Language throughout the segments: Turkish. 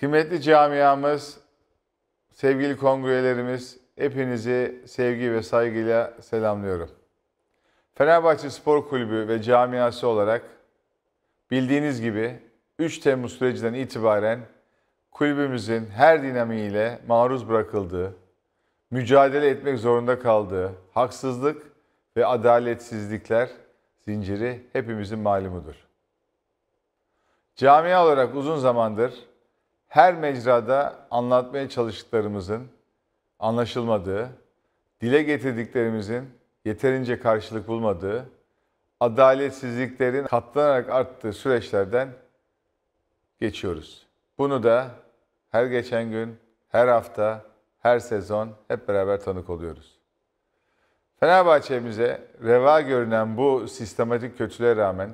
Kıymetli camiamız, sevgili kongrelerimiz, hepinizi sevgi ve saygıyla selamlıyorum. Fenerbahçe Spor Kulübü ve camiası olarak bildiğiniz gibi 3 Temmuz sürecinden itibaren kulübümüzün her dinamiğiyle maruz bırakıldığı, mücadele etmek zorunda kaldığı haksızlık ve adaletsizlikler zinciri hepimizin malumudur. Camia olarak uzun zamandır her mecrada anlatmaya çalıştıklarımızın anlaşılmadığı, dile getirdiklerimizin yeterince karşılık bulmadığı, adaletsizliklerin katlanarak arttığı süreçlerden geçiyoruz. Bunu da her geçen gün, her hafta, her sezon hep beraber tanık oluyoruz. Fenerbahçe'mize reva görünen bu sistematik kötülüğe rağmen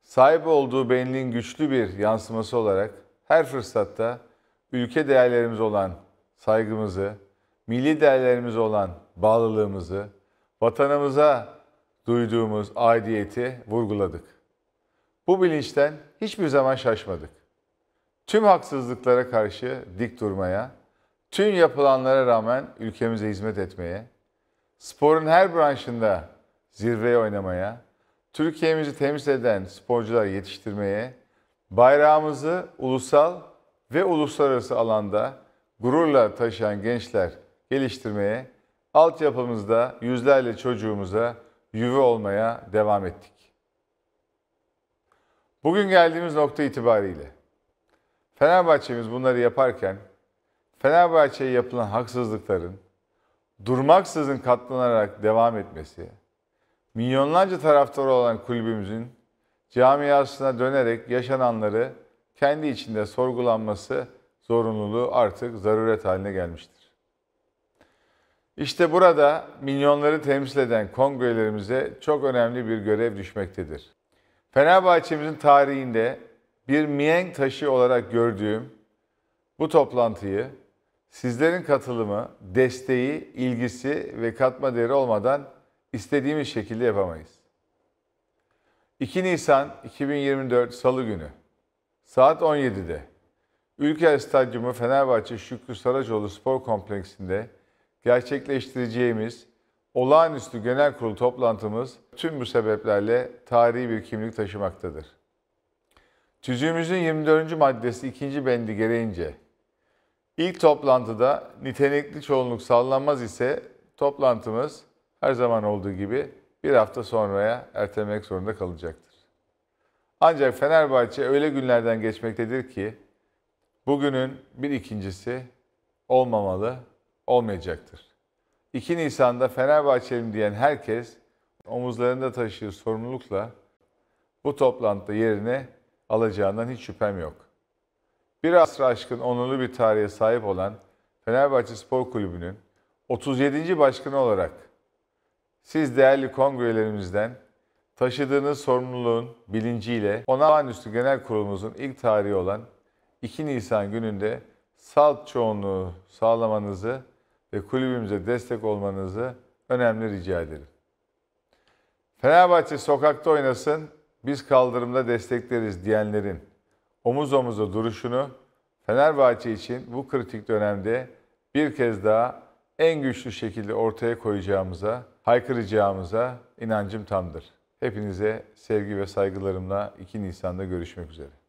sahip olduğu benliğin güçlü bir yansıması olarak her fırsatta ülke değerlerimiz olan saygımızı, milli değerlerimiz olan bağlılığımızı, vatanımıza duyduğumuz aidiyeti vurguladık. Bu bilinçten hiçbir zaman şaşmadık. Tüm haksızlıklara karşı dik durmaya, tüm yapılanlara rağmen ülkemize hizmet etmeye, sporun her branşında zirveye oynamaya, Türkiye'mizi temsil eden sporcular yetiştirmeye bayrağımızı ulusal ve uluslararası alanda gururla taşıyan gençler geliştirmeye, altyapımızda yüzlerle çocuğumuza yüve olmaya devam ettik. Bugün geldiğimiz nokta itibariyle Fenerbahçe'miz bunları yaparken Fenerbahçe'ye yapılan haksızlıkların durmaksızın katlanarak devam etmesi, milyonlarca taraftarı olan kulübümüzün camiasına dönerek yaşananları kendi içinde sorgulanması zorunluluğu artık zaruret haline gelmiştir. İşte burada milyonları temsil eden kongrelerimize çok önemli bir görev düşmektedir. Fenerbahçe'mizin tarihinde bir mihenk taşı olarak gördüğüm bu toplantıyı sizlerin katılımı, desteği, ilgisi ve katma değeri olmadan istediğimiz şekilde yapamayız. 2 Nisan 2024 Salı günü saat 17'de Ülker Stadyumu Fenerbahçe Şükrü Saracoğlu Spor Kompleksinde gerçekleştireceğimiz olağanüstü genel kurul toplantımız tüm bu sebeplerle tarihi bir kimlik taşımaktadır. Tüzüğümüzün 24. maddesi 2. bendi gereğince ilk toplantıda nitelikli çoğunluk sağlanmaz ise toplantımız her zaman olduğu gibi bir hafta sonraya ertelemek zorunda kalacaktır. Ancak Fenerbahçe öyle günlerden geçmektedir ki bugünün bir ikincisi olmamalı, olmayacaktır. 2 Nisan'da Fenerbahçelim diyen herkes omuzlarında taşıdığı sorumlulukla bu toplantıda yerini alacağından hiç şüphem yok. Bir asra aşkın onurlu bir tarihe sahip olan Fenerbahçe Spor Kulübü'nün 37. başkanı olarak siz değerli kongrelerimizden taşıdığınız sorumluluğun bilinciyle Olağanüstü Genel Kurulumuzun ilk tarihi olan 2 Nisan gününde salt çoğunluğu sağlamanızı ve kulübümüze destek olmanızı önemli rica ederim. Fenerbahçe sokakta oynasın, biz kaldırımda destekleriz diyenlerin omuz omuza duruşunu Fenerbahçe için bu kritik dönemde bir kez daha en güçlü şekilde ortaya koyacağımıza haykıracağımıza inancım tamdır. Hepinize sevgi ve saygılarımla 2 Nisan'da görüşmek üzere.